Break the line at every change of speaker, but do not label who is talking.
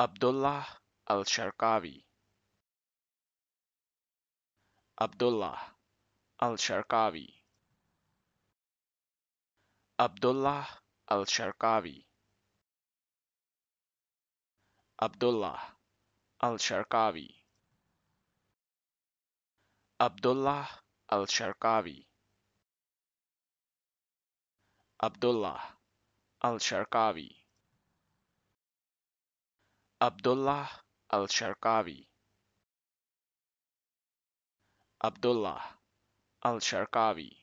Abdullah al-Sharkawi Abdullah al-Sharkawi Abdullah al-Sharkawi Abdullah al-Sharkawi Abdullah al-Sharkawi Abdullah al-Sharkawi Abdullah al-Sharkawi Abdullah al-Sharkawi